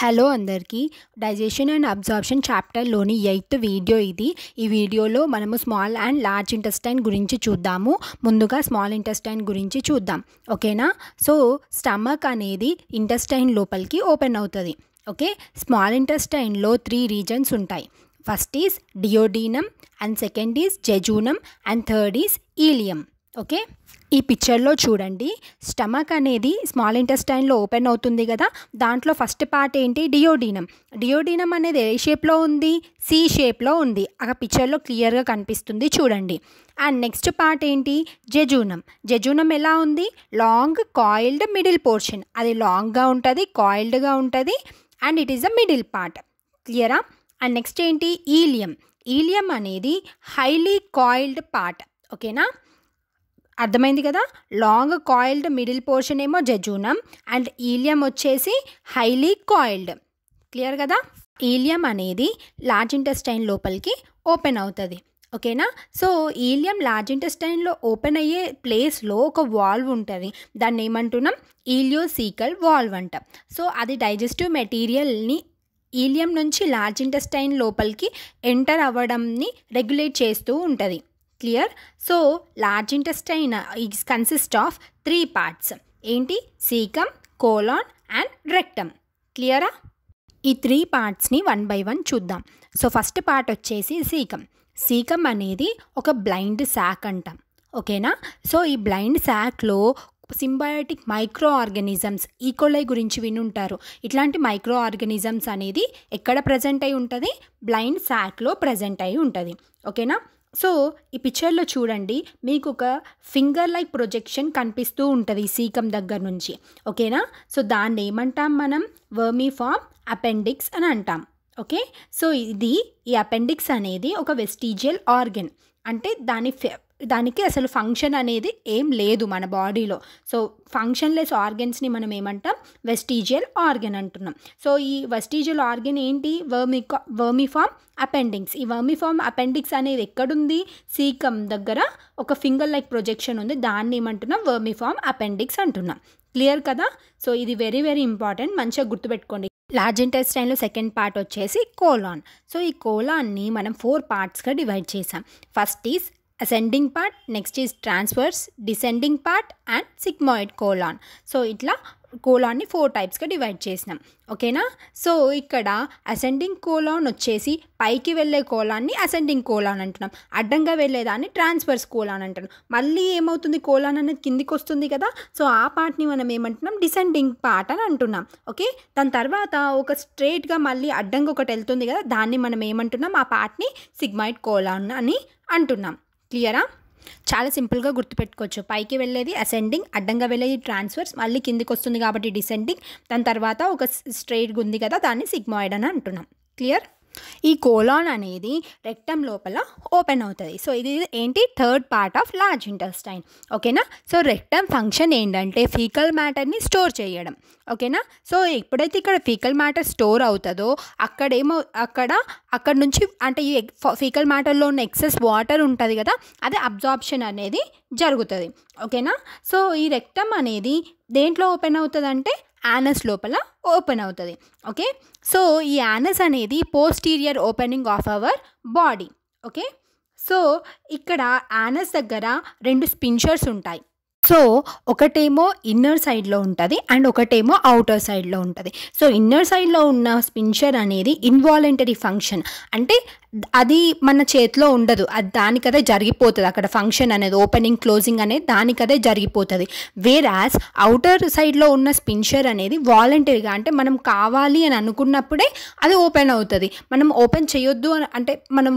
hello అందరికీ digestion and absorption చాప్టర్లోని eighth video ఇది ఈ వీడియోలో మనము స్మాల్ అండ్ లార్జ్ ఇంటెస్టైన్ గురించి చూద్దాము ముందుగా స్మాల్ ఇంటెస్టైన్ గురించి చూద్దాం ఓకేనా సో స్టమక్ అనేది ఇంటెస్టైన్ లోపలికి ఓపెన్ అవుతుంది ఓకే స్మాల్ ఇంటెస్టైన్లో త్రీ రీజన్స్ ఉంటాయి first is duodenum and second is jejunum and third is ileum okay ఈ పిక్చర్లో చూడండి స్టమక్ అనేది స్మాల్ ఇంటెస్టైన్లో ఓపెన్ అవుతుంది కదా దాంట్లో ఫస్ట్ పార్ట్ ఏంటి డియోడీనం డియోడీనం అనేది ఏ షేప్లో ఉంది సి షేప్లో ఉంది ఆ పిక్చర్లో క్లియర్గా కనిపిస్తుంది చూడండి అండ్ నెక్స్ట్ పార్ట్ ఏంటి జజూనం జజూనం ఎలా ఉంది లాంగ్ కాయిల్డ్ మిడిల్ పోర్షన్ అది లాంగ్గా ఉంటుంది కాయిల్డ్గా ఉంటుంది and it is the middle part క్లియరా అండ్ నెక్స్ట్ ఏంటి ఈలియం ఈలియం అనేది హైలీ కాయిల్డ్ పార్ట్ ఓకేనా అర్థమైంది కదా లాంగ్ కాయిల్డ్ మిడిల్ పోర్షన్ ఏమో జజూనం అండ్ ఈలియం వచ్చేసి హైలీ కాయిల్డ్ క్లియర్ కదా ఈలియం అనేది లార్జ్ ఇంటెస్టైన్ లోపలికి ఓపెన్ అవుతుంది ఓకేనా సో ఈలియం లార్జ్ ఇంటెస్టైన్లో ఓపెన్ అయ్యే ప్లేస్లో ఒక వాల్వ్ ఉంటుంది దాన్ని ఏమంటున్నాం ఈలియోసీకల్ వాల్వ్ అంట సో అది డైజెస్టివ్ మెటీరియల్ని ఈలియం నుంచి లార్జ్ ఇంటెస్టైన్ లోపలికి ఎంటర్ అవ్వడంని రెగ్యులేట్ చేస్తూ ఉంటుంది clear so large intestine is consist of three parts ఏంటి సీకమ్ కోలాన్ అండ్ రెక్టమ్ క్లియరా ఈ త్రీ పార్ట్స్ని వన్ బై వన్ చూద్దాం సో ఫస్ట్ పార్ట్ వచ్చేసి సీకమ్ సీకం అనేది ఒక బ్లైండ్ శాక్ అంటాం ఓకేనా సో ఈ బ్లైండ్ శాక్లో సింబయోటిక్ మైక్రో ఆర్గనిజమ్స్ ఈకోలై గురించి వినుంటారు ఇట్లాంటి మైక్రో ఆర్గనిజమ్స్ అనేది ఎక్కడ ప్రజెంట్ అయి ఉంటుంది బ్లైండ్ శాక్లో ప్రజెంట్ అయి ఉంటుంది ఓకేనా సో ఈ పిక్చర్లో చూడండి మీకు ఒక ఫింగర్ లైక్ ప్రొజెక్షన్ కనిపిస్తూ ఉంటుంది సీకం దగ్గర నుంచి ఓకేనా సో దాన్ని ఏమంటాం మనం వర్మీ ఫామ్ అపెండిక్స్ అని అంటాం ఓకే సో ఇది ఈ అపెండిక్స్ అనేది ఒక వెస్టీజియల్ ఆర్గన్ అంటే దాని దానికి అసలు ఫంక్షన్ అనేది ఏం లేదు మన బాడీలో సో ఫంక్షన్ లెస్ ఆర్గన్స్ని మనం ఏమంటాం వెస్టీజియల్ ఆర్గన్ అంటున్నాం సో ఈ వెస్టీజియల్ ఆర్గన్ ఏంటి వర్మికా వర్మిఫామ్ అపెండిక్స్ ఈ వర్మిఫామ్ అపెండిక్స్ అనేది ఎక్కడుంది సీకమ్ దగ్గర ఒక ఫింగర్ లైక్ ప్రొజెక్షన్ ఉంది దాన్ని ఏమంటున్నాం వర్మిఫామ్ అపెండిక్స్ అంటున్నాం క్లియర్ కదా సో ఇది వెరీ వెరీ ఇంపార్టెంట్ మంచిగా గుర్తుపెట్టుకోండి లార్జ్ ఇంటెస్టైన్లో సెకండ్ పార్ట్ వచ్చేసి కోలాన్ సో ఈ కోలాన్ని మనం ఫోర్ పార్ట్స్గా డివైడ్ చేసాం first is ascending part next is transverse descending part and sigmoid colon so ఇట్లా కోలాన్ని ఫోర్ టైప్స్గా డివైడ్ చేసినాం ఓకేనా సో ఇక్కడ అసెండింగ్ కోలాన్ వచ్చేసి పైకి వెళ్ళే కోలాన్ని అసెండింగ్ కోలాన్ అంటున్నాం అడ్డంగా వెళ్ళేదాన్ని ట్రాన్స్ఫర్స్ కోలాన్ అంటున్నాం మళ్ళీ ఏమవుతుంది కోలాన్ అనేది కిందికి వస్తుంది కదా సో ఆ పార్ట్ని మనం ఏమంటున్నాం డిసెండింగ్ పార్ట్ అని అంటున్నాం ఓకే దాని తర్వాత ఒక స్ట్రేట్గా మళ్ళీ అడ్డంగా ఒకటి వెళ్తుంది కదా దాన్ని మనం ఏమంటున్నాం ఆ పార్ట్ని సిగ్మైట్ కోలాన్ అని అంటున్నాం క్లియరా చాలా సింపుల్గా గుర్తుపెట్టుకోవచ్చు పైకి వెళ్ళేది అసెండింగ్ అడ్డంగా వెళ్ళేది ట్రాన్స్ఫర్స్ మళ్ళీ కిందికి వస్తుంది కాబట్టి డిసెండింగ్ దాని తర్వాత ఒక స్ట్రైట్గా ఉంది కదా దాన్ని సిగ్మాయిడ్ అని అంటున్నాం క్లియర్ ఈ కోలాన్ అనేది రెక్టమ్ లోపల ఓపెన్ అవుతుంది సో ఇది ఏంటి third part of large intestine ఓకేనా సో రెక్టం ఫంక్షన్ ఏంటంటే ఫీకల్ మ్యాటర్ని స్టోర్ చేయడం ఓకేనా సో ఎప్పుడైతే ఇక్కడ ఫీకల్ మ్యాటర్ స్టోర్ అవుతుందో అక్కడేమో అక్కడ అక్కడ నుంచి అంటే ఈ ఫీకల్ మ్యాటర్లో ఉన్న ఎక్సెస్ వాటర్ ఉంటుంది కదా అది అబ్జార్బ్షన్ అనేది జరుగుతుంది ఓకేనా సో ఈ రెక్టమ్ అనేది దేంట్లో ఓపెన్ అవుతుందంటే యానస్ లోపల ఓపెన్ అవుతుంది ఓకే సో ఈ యానస్ అనేది posterior opening of our body okay so ఇక్కడ యానస్ దగ్గర రెండు స్పించర్స్ ఉంటాయి సో ఒకటేమో ఇన్నర్ సైడ్లో ఉంటుంది అండ్ ఒకటేమో అవుటర్ సైడ్లో ఉంటుంది సో ఇన్నర్ సైడ్లో ఉన్న స్పించర్ అనేది ఇన్వాలంటరీ ఫంక్షన్ అంటే అది మన చేతిలో ఉండదు అది దానికదే జరిగిపోతుంది అక్కడ ఫంక్షన్ అనేది ఓపెనింగ్ క్లోజింగ్ అనేది దానికదే జరిగిపోతుంది వేరాస్ అవుటర్ సైడ్లో ఉన్న స్పించర్ అనేది వాలంటరీగా అంటే మనం కావాలి అని అనుకున్నప్పుడే అది ఓపెన్ అవుతుంది మనం ఓపెన్ చేయొద్దు అంటే మనం